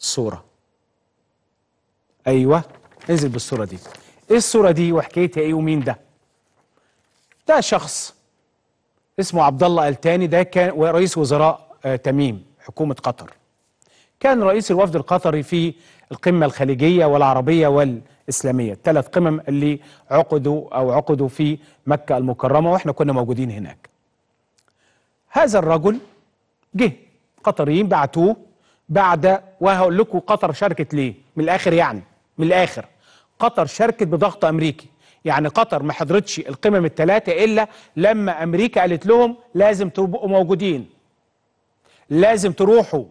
صورة أيوة انزل بالصورة دي إيه الصورة دي وحكايتها إيه ومين ده ده شخص اسمه عبد الله التاني ده كان رئيس وزراء آه، تميم حكومة قطر كان رئيس الوفد القطري في القمة الخليجية والعربية والإسلامية الثلاث قمم اللي عقدوا أو عقدوا في مكة المكرمة وإحنا كنا موجودين هناك هذا الرجل جه قطريين بعتوه بعد وهقول لكم قطر شاركت ليه من الاخر يعني من الاخر قطر شاركت بضغط امريكي يعني قطر ما حضرتش القمم الثلاثه الا لما امريكا قالت لهم لازم تبقوا موجودين لازم تروحوا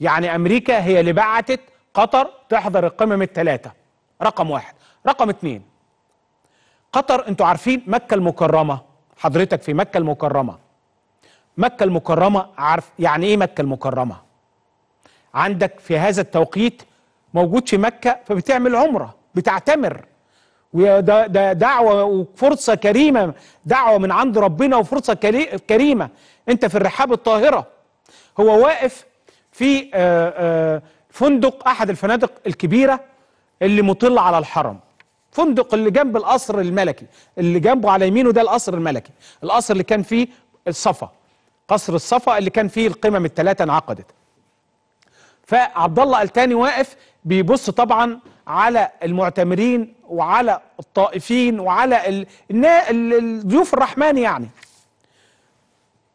يعني امريكا هي اللي بعتت قطر تحضر القمم الثلاثه رقم واحد رقم اثنين قطر انتوا عارفين مكه المكرمه حضرتك في مكه المكرمه مكه المكرمه عارف يعني ايه مكه المكرمه عندك في هذا التوقيت موجود في مكة فبتعمل عمرة بتعتمر وده ده دعوة وفرصة كريمة دعوة من عند ربنا وفرصة كريمة انت في الرحاب الطاهرة هو واقف في آه، آه، فندق احد الفنادق الكبيرة اللي مطل على الحرم فندق اللي جنب القصر الملكي اللي جنبه على يمينه ده القصر الملكي القصر اللي كان فيه الصفا قصر الصفا اللي كان فيه القمم الثلاثة انعقدت فعبد الله التاني واقف بيبص طبعا على المعتمرين وعلى الطائفين وعلى ال... الضيوف الرحمن يعني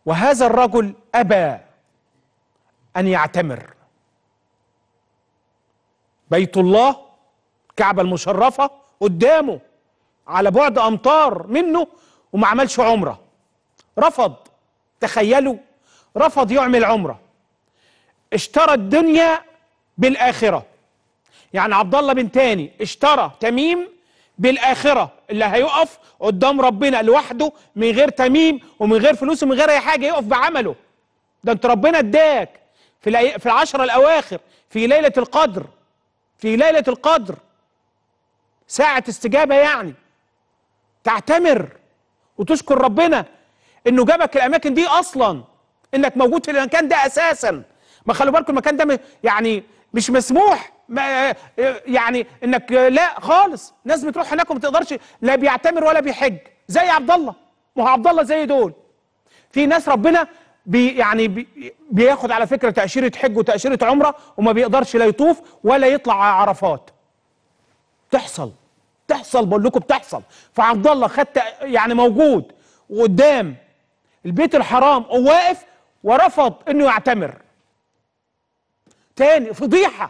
وهذا الرجل أبى أن يعتمر بيت الله الكعبه المشرفة قدامه على بعد أمتار منه وما عملش عمرة رفض تخيلوا رفض يعمل عمره اشترى الدنيا بالاخره يعني عبد الله بن تاني اشترى تميم بالاخره اللي هيقف قدام ربنا لوحده من غير تميم ومن غير فلوس ومن غير اي حاجه يقف بعمله ده انت ربنا اداك في في العشره الاواخر في ليله القدر في ليله القدر ساعه استجابه يعني تعتمر وتشكر ربنا انه جابك الاماكن دي اصلا انك موجود في المكان ده اساسا ما خلوا بالكم المكان ده يعني مش مسموح ما يعني انك لا خالص ناس بتروح هناك وما تقدرش لا بيعتمر ولا بيحج زي عبد الله ما هو عبد الله زي دول في ناس ربنا بي يعني بي بياخد على فكره تاشيره حج وتاشيره عمره وما بيقدرش لا يطوف ولا يطلع على عرفات تحصل تحصل بقول لكم بتحصل فعبد الله خد يعني موجود وقدام البيت الحرام وواقف ورفض انه يعتمر تاني فضيحه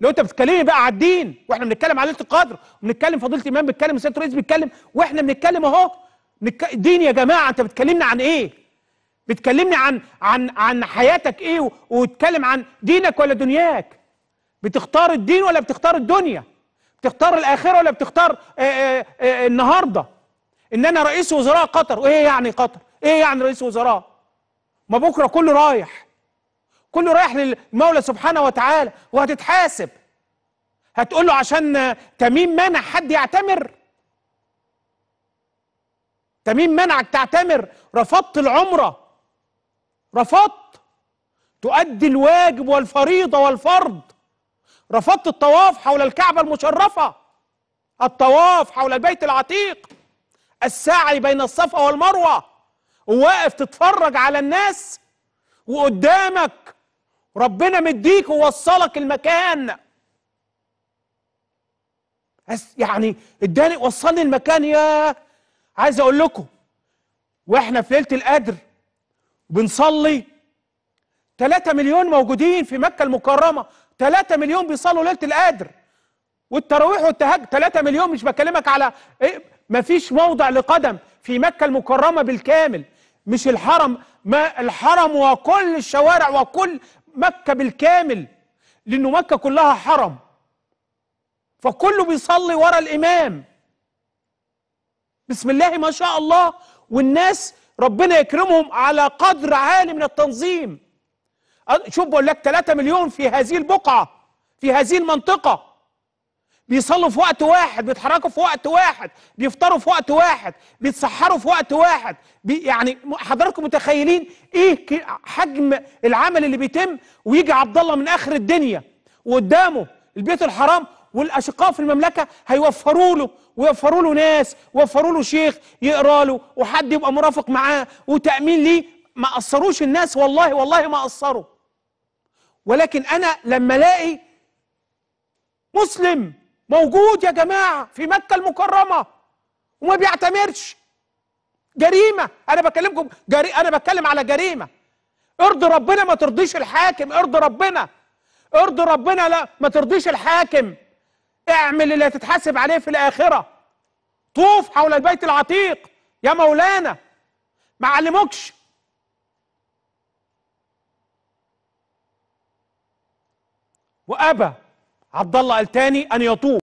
لو انت بتتكلمي بقى على الدين واحنا بنتكلم على ليله القدر وبنتكلم فضيله الامام بيتكلم سياده الرئيس بيتكلم واحنا بنتكلم اهو الدين دين يا جماعه انت بتكلمنا عن ايه؟ بتكلمني عن عن عن حياتك ايه وتتكلم عن دينك ولا دنياك؟ بتختار الدين ولا بتختار الدنيا؟ بتختار الاخره ولا بتختار آآ آآ النهارده؟ ان انا رئيس وزراء قطر وايه يعني قطر؟ ايه يعني رئيس وزراء؟ ما بكره كله رايح كله رايح للمولى سبحانه وتعالى وهتتحاسب هتقول له عشان تميم منع حد يعتمر تميم منعك تعتمر رفضت العمره رفضت تؤدي الواجب والفريضه والفرض رفضت الطواف حول الكعبه المشرفه الطواف حول البيت العتيق السعي بين الصفا والمروه وواقف تتفرج على الناس وقدامك ربنا مديك ووصلك المكان يعني اداني وصلني المكان يا عايز اقول لكم واحنا في ليله القدر بنصلي 3 مليون موجودين في مكه المكرمه 3 مليون بيصلوا ليله القدر والتراويح والتهجد 3 مليون مش بكلمك على إيه فيش موضع لقدم في مكه المكرمه بالكامل مش الحرم ما الحرم وكل الشوارع وكل مكة بالكامل لأنه مكة كلها حرم فكله بيصلي ورا الإمام بسم الله ما شاء الله والناس ربنا يكرمهم على قدر عالي من التنظيم شوف بقول لك 3 مليون في هذه البقعة في هذه المنطقة بيصلوا في وقت واحد بيتحركوا في وقت واحد بيفطروا في وقت واحد بيتسحروا في وقت واحد بي يعني حضراتكم متخيلين ايه حجم العمل اللي بيتم ويجي عبد الله من اخر الدنيا وقدامه البيت الحرام والاشقاء في المملكه هيوفروا له ويوفروا له ناس ويوفروا له شيخ يقرا له وحد يبقى مرافق معاه وتامين ليه ما قصروش الناس والله والله ما قصروا ولكن انا لما الاقي مسلم موجود يا جماعه في مكه المكرمه وما بيعتمرش جريمه انا بكلمكم جري... انا بتكلم على جريمه ارض ربنا ما ترضيش الحاكم ارض ربنا ارض ربنا لا ما ترضيش الحاكم اعمل اللي هتتحاسب عليه في الاخره طوف حول البيت العتيق يا مولانا ما علموكش وابى عبد الله قال تاني ان يطوف